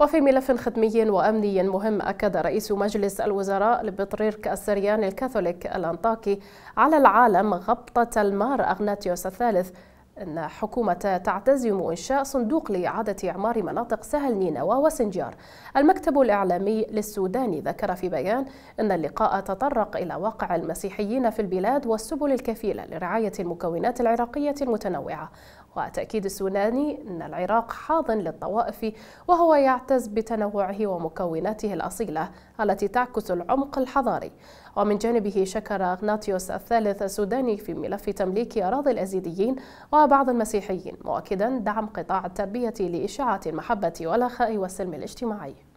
وفي ملف خدمي وأمني مهم أكد رئيس مجلس الوزراء لبطريرك السريان الكاثوليك الأنطاكي على العالم غبطة المار أغناتيوس الثالث أن حكومة تعتزم إنشاء صندوق لإعادة إعمار مناطق سهل نينوى وسنجار المكتب الإعلامي للسوداني ذكر في بيان أن اللقاء تطرق إلى واقع المسيحيين في البلاد والسبل الكفيلة لرعاية المكونات العراقية المتنوعة وتأكيد السوداني أن العراق حاضن للطوائف وهو يعتز بتنوعه ومكوناته الأصيلة التي تعكس العمق الحضاري ومن جانبه شكر أغناطيوس الثالث السوداني في ملف تمليك أراضي الأزيديين وبعض المسيحيين مؤكدا دعم قطاع التربية لإشاعة المحبة والأخاء والسلم الاجتماعي